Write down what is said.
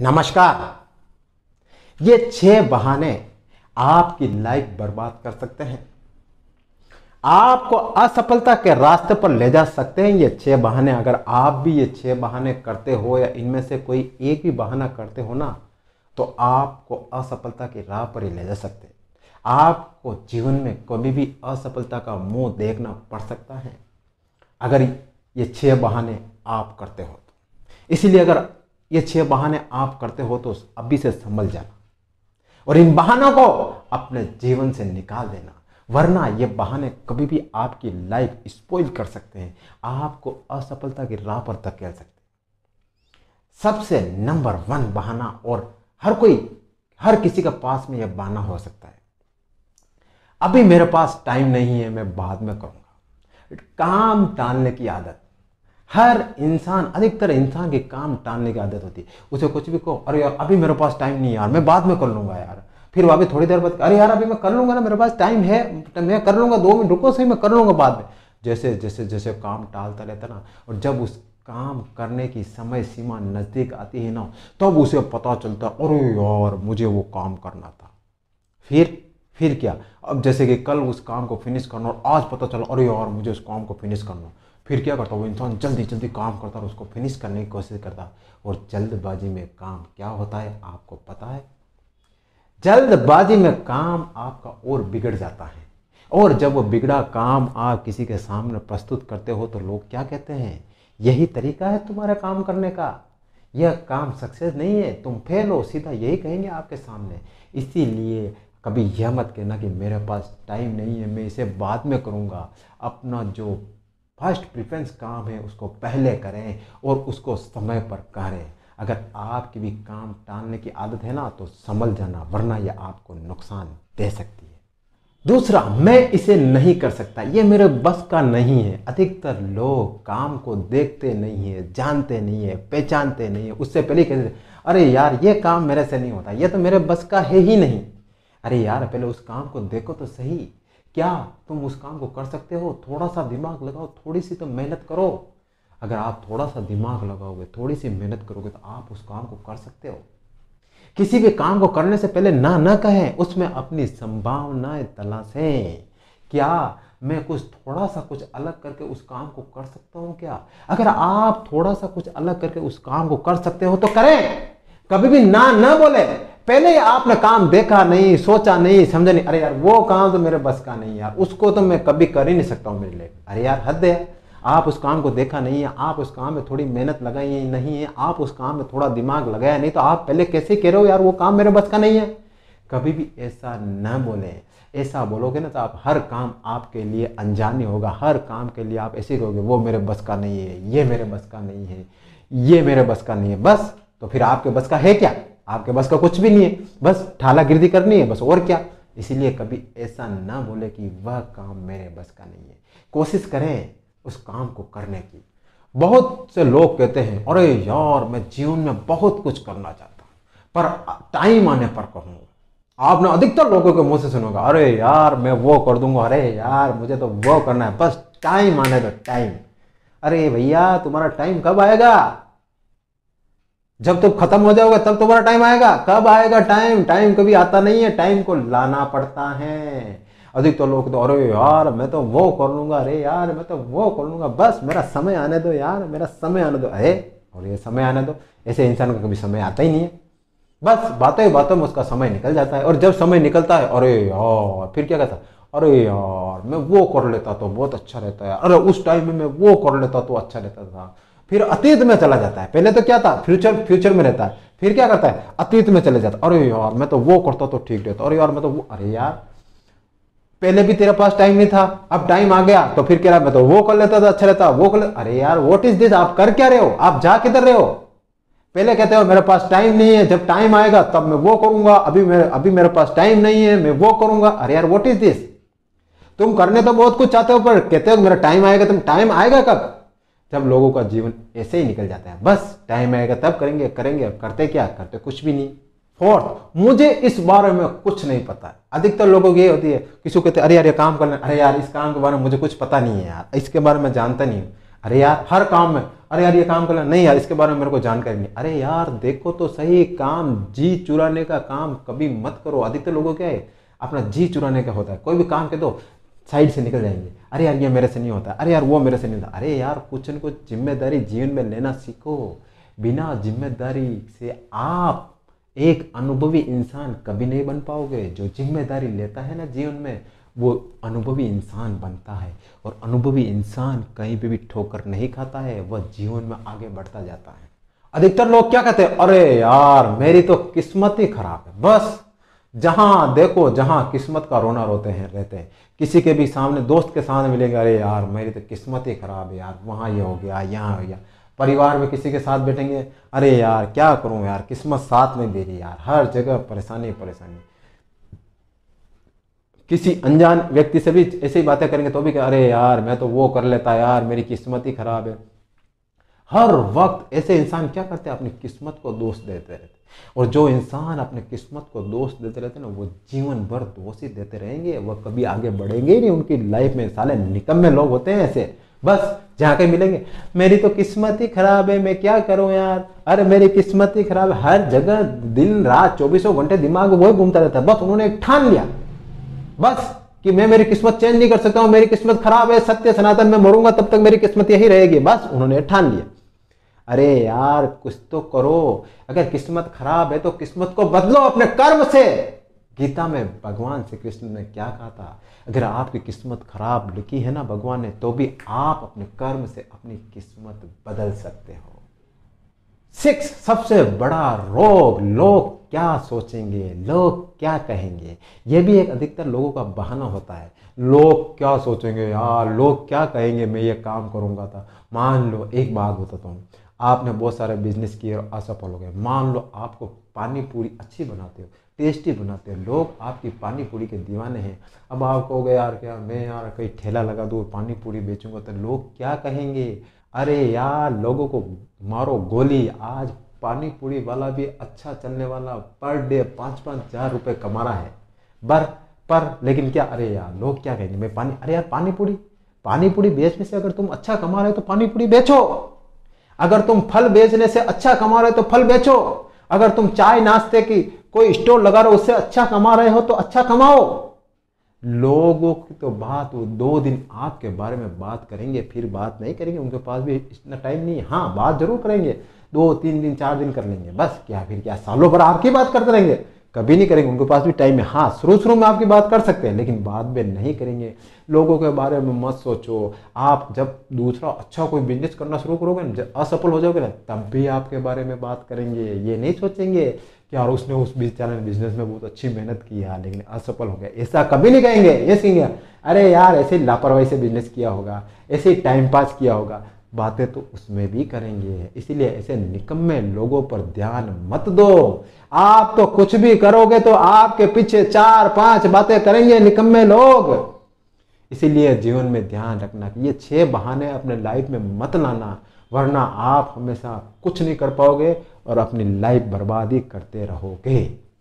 नमस्कार ये छह बहाने आपकी लाइफ बर्बाद कर सकते हैं आपको असफलता के रास्ते पर ले जा सकते हैं ये छह बहाने अगर आप भी ये छह बहाने करते हो या इनमें से कोई एक भी बहाना करते हो ना तो आपको असफलता की राह पर ही ले जा सकते हैं आपको जीवन में कभी भी असफलता का मुंह देखना पड़ सकता है अगर ये छह बहाने आप करते हो तो इसलिए अगर ये छह बहाने आप करते हो तो अभी से संभल जाना और इन बहानों को अपने जीवन से निकाल देना वरना ये बहाने कभी भी आपकी लाइफ स्पॉइल कर सकते हैं आपको असफलता की राह पर तक कह सकते हैं सबसे नंबर वन बहाना और हर कोई हर किसी के पास में यह बहाना हो सकता है अभी मेरे पास टाइम नहीं है मैं बाद में करूंगा काम टालने की आदत हर इंसान अधिकतर इंसान के काम टालने की आदत होती है उसे कुछ भी कहो अरे यार अभी मेरे पास टाइम नहीं यार मैं बाद में कर लूंगा यार फिर वहाँ अभी थोड़ी देर बाद अरे यार अभी मैं कर लूंगा ना मेरे पास टाइम है तो मैं कर लूंगा दो मिनट रुको सही मैं कर लूंगा बाद में जैसे जैसे जैसे काम टालता रहता ना और जब उस काम करने की समय सीमा नज़दीक आती है ना तब तो उसे पता चलता अरे यार मुझे वो काम करना था फिर फिर क्या अब जैसे कि कल उस काम को फिनिश करना और आज पता चला अरे यार मुझे उस काम को फिनिश करना फिर क्या करता वो इंसान जल्दी जल्दी काम करता और उसको फिनिश करने की कोशिश करता और जल्दबाजी में काम क्या होता है आपको पता है जल्दबाजी में काम आपका और बिगड़ जाता है और जब वो बिगड़ा काम आप किसी के सामने प्रस्तुत करते हो तो लोग क्या कहते हैं यही तरीका है तुम्हारा काम करने का यह काम सक्सेस नहीं है तुम फेल हो सीधा यही कहेंगे आपके सामने इसीलिए कभी यह मत कहना कि मेरे पास टाइम नहीं है मैं इसे बाद में करूँगा अपना जो फर्स्ट प्रिफ्रेंस काम है उसको पहले करें और उसको समय पर करें अगर आपकी भी काम टालने की आदत है ना तो संभल जाना वरना यह आपको नुकसान दे सकती है दूसरा मैं इसे नहीं कर सकता ये मेरे बस का नहीं है अधिकतर लोग काम को देखते नहीं है जानते नहीं है पहचानते नहीं है उससे पहले कहते अरे यार ये काम मेरे से नहीं होता ये तो मेरे बस का है ही नहीं अरे यार पहले उस काम को देखो तो सही क्या तुम उस काम को कर सकते हो थोड़ा सा दिमाग लगाओ थोड़ी सी तो मेहनत करो अगर आप थोड़ा सा दिमाग लगाओगे थोड़ी सी मेहनत करोगे तो आप उस काम को कर सकते हो किसी भी काम को करने से पहले ना ना कहें उसमें अपनी संभावनाएं तलाशें क्या मैं कुछ थोड़ा सा कुछ अलग करके उस काम को कर सकता हूं क्या अगर आप थोड़ा सा कुछ अलग करके उस काम को कर सकते हो तो करें कभी भी ना ना बोले पहले आपने काम देखा नहीं सोचा नहीं समझा नहीं अरे यार वो काम तो मेरे बस का नहीं यार उसको तो मैं कभी कर ही नहीं सकता हूँ मेरे लिए अरे यार हद है आप उस काम को देखा नहीं है आप उस काम में थोड़ी मेहनत लगाई नहीं है आप उस काम में थोड़ा दिमाग लगाया नहीं तो आप पहले कैसे कह रहे हो यार वो काम मेरे बस का नहीं है कभी भी ऐसा न बोले ऐसा बोलोगे ना तो आप हर काम आपके लिए अनजाने होगा हर काम के लिए आप ऐसे कहोगे वो मेरे बस का नहीं है ये मेरे बस का नहीं है ये मेरे बस का नहीं है बस तो फिर आपके बस का है क्या आपके बस का कुछ भी नहीं है बस ठाला गिरदी करनी है बस और क्या इसीलिए कभी ऐसा ना बोले कि वह काम मेरे बस का नहीं है कोशिश करें उस काम को करने की बहुत से लोग कहते हैं अरे यार मैं जीवन में बहुत कुछ करना चाहता हूँ पर टाइम आने पर कहूँगा आपने अधिकतर लोगों के मुंह से सुनोगा अरे यार मैं वो कर दूंगा अरे यार मुझे तो वो करना है बस टाइम आने दो टाइम अरे भैया तुम्हारा टाइम कब आएगा जब तुम खत्म हो जाओगे तब तुम्हारा टाइम आएगा कब आएगा टाइम टाइम कभी आता नहीं है टाइम को लाना पड़ता है अधिक तो लोग तो अरे यार मैं तो वो कर लूंगा अरे यार मैं तो वो कर लूंगा बस मेरा समय आने दो यार मेरा समय आने दो अरे और ये समय आने दो ऐसे इंसान का कभी समय आता ही नहीं है बस बातों बातों में उसका समय निकल जाता है और जब समय निकलता है अरे यार फिर क्या कहता अरे यार मैं वो कर लेता तो बहुत अच्छा रहता है अरे उस टाइम में मैं वो कर लेता तो अच्छा रहता था फिर अतीत में चला जाता है पहले तो क्या था फ्यूचर फ्यूचर में रहता है फिर क्या करता है अतीत में चले जाता अरे यार मैं तो वो करता तो ठीक रहता अरे यार मैं तो वो अरे यार पहले भी तेरे पास टाइम नहीं था अब टाइम आ गया तो फिर कह रहा मैं तो वो कर लेता तो अच्छा रहता वो कर लेता अरे यार वॉट इज दिस आप कर क्या रहे हो आप जा किधर रहे हो पहले कहते हो मेरे पास टाइम नहीं है जब टाइम आएगा तब मैं वो करूंगा अभी मेरे अभी मेरे पास टाइम नहीं है मैं वो करूंगा अरे यार वॉट इज दिस तुम करने तो बहुत कुछ चाहते हो पर कहते हो मेरा टाइम आएगा तुम टाइम आएगा कब तब लोगों का जीवन ऐसे ही निकल जाता है बस टाइम आएगा तब करेंगे करेंगे अब करते क्या करते कुछ भी नहीं फोर्थ मुझे इस बारे में कुछ नहीं पता अधिकतर लोगों की ये होती है किसी कहते अरे यार ये काम करना अरे यार इस काम के बारे में मुझे कुछ पता नहीं है यार इसके बारे में जानता नहीं हूँ अरे यार हर काम में अरे यार ये काम करना नहीं यार इसके बारे में मेरे को जानकारी नहीं अरे यार देखो तो सही काम जी चुराने का काम कभी मत करो अधिकतर लोगों क्या है अपना जी चुराने का होता है कोई भी काम कह दो साइड से निकल जाएंगे अरे यार ये मेरे से नहीं होता अरे यार वो मेरे से नहीं होता अरे यार कुछ न कुछ जिम्मेदारी जीवन में लेना सीखो बिना जिम्मेदारी से आप एक अनुभवी इंसान कभी नहीं बन पाओगे जो जिम्मेदारी लेता है ना जीवन में वो अनुभवी इंसान बनता है और अनुभवी इंसान कहीं पर भी ठोकर नहीं खाता है वह जीवन में आगे बढ़ता जाता है अधिकतर लोग क्या कहते हैं अरे यार मेरी तो किस्मत ही खराब है बस जहां देखो जहां किस्मत का रोना रोते हैं रहते हैं किसी के भी सामने दोस्त के सामने मिलेंगे अरे यार मेरी तो किस्मत ही ख़राब है यार वहां ये हो गया यहाँ हो गया परिवार में किसी के साथ बैठेंगे अरे यार क्या करूँ यार किस्मत साथ में दे रही यार हर जगह परेशानी परेशानी किसी अनजान व्यक्ति से भी ऐसी ही बातें करेंगे तो भी अरे यार मैं तो वो कर लेता यार मेरी किस्मत ही ख़राब है हर वक्त ऐसे इंसान क्या करते हैं अपनी किस्मत को दोष देते रहते और जो इंसान अपने किस्मत को दोष देते रहते हैं ना वो जीवन भर दोष ही देते रहेंगे वह कभी आगे बढ़ेंगे ही नहीं उनकी लाइफ में साले निकम्मे लोग होते हैं ऐसे बस जहाँ के मिलेंगे मेरी तो किस्मत ही खराब है मैं क्या करूँ यार अरे मेरी किस्मत ही खराब है हर जगह दिन रात चौबीसों घंटे दिमाग वही घूमता रहता है बस उन्होंने ठान लिया बस कि मैं मेरी किस्मत चेंज नहीं कर सकता हूँ मेरी किस्मत खराब है सत्य सनातन में मरूंगा तब तक मेरी किस्मत यही रहेगी बस उन्होंने ठान लिया अरे यार कुछ तो करो अगर किस्मत खराब है तो किस्मत को बदलो अपने कर्म से गीता में भगवान श्री कृष्ण ने क्या कहा था अगर आपकी किस्मत खराब लिखी है ना भगवान ने तो भी आप अपने कर्म से अपनी किस्मत बदल सकते हो सिक्स सबसे बड़ा रोग लोग क्या सोचेंगे लोग क्या कहेंगे ये भी एक अधिकतर लोगों का बहाना होता है लोग क्या सोचेंगे यार लोग क्या कहेंगे मैं ये काम करूंगा था मान लो एक बात बताता हूँ आपने बहुत सारे बिजनेस किए और असफल हो गए मान लो आपको पानी पूरी अच्छी बनाते हो टेस्टी बनाते हो लोग आपकी पानी पूरी के दीवाने हैं अब आप कहोगे यार क्या मैं यार कहीं ठेला लगा दूँ पानी पूरी बेचूंगा तो लोग क्या कहेंगे अरे यार लोगों को मारो गोली आज पानी पूरी वाला भी अच्छा चलने वाला पर डे पाँच पाँच हजार रुपये कमा रहा है बर पर लेकिन क्या अरे यार लोग क्या कहेंगे मैं पानी अरे यार पानी पूरी पानी पूरी बेचने से अगर तुम अच्छा कमा रहे हो तो पानी पूरी बेचो अगर तुम फल बेचने से अच्छा कमा रहे हो तो फल बेचो अगर तुम चाय नाश्ते की कोई स्टोर लगा रहे हो उससे अच्छा कमा रहे हो तो अच्छा कमाओ लोगों की तो बात वो दो दिन आपके बारे में बात करेंगे फिर बात नहीं करेंगे उनके पास भी इतना टाइम नहीं है हाँ बात जरूर करेंगे दो तीन दिन चार दिन कर लेंगे बस क्या फिर क्या सालों पर आपकी बात करते रहेंगे कभी नहीं करेंगे उनके पास भी टाइम है हाँ शुरू शुरू में आपकी बात कर सकते हैं लेकिन बाद में नहीं करेंगे लोगों के बारे में मत सोचो आप जब दूसरा अच्छा कोई बिजनेस करना शुरू करोगे ना असफल हो जाओगे ना तब भी आपके बारे में बात करेंगे ये नहीं सोचेंगे कि यार उसने उस बेचारे बिजनेस में बहुत अच्छी मेहनत की है हाँ, लेकिन असफल हो गया ऐसा कभी नहीं कहेंगे ये सीखेंगे अरे यार ऐसे लापरवाही से बिजनेस किया होगा ऐसे टाइम पास किया होगा बातें तो उसमें भी करेंगे इसीलिए ऐसे निकम्मे लोगों पर ध्यान मत दो आप तो कुछ भी करोगे तो आपके पीछे चार पांच बातें करेंगे निकम्मे लोग इसीलिए जीवन में ध्यान रखना कि ये छह बहाने अपने लाइफ में मत लाना वरना आप हमेशा कुछ नहीं कर पाओगे और अपनी लाइफ बर्बादी करते रहोगे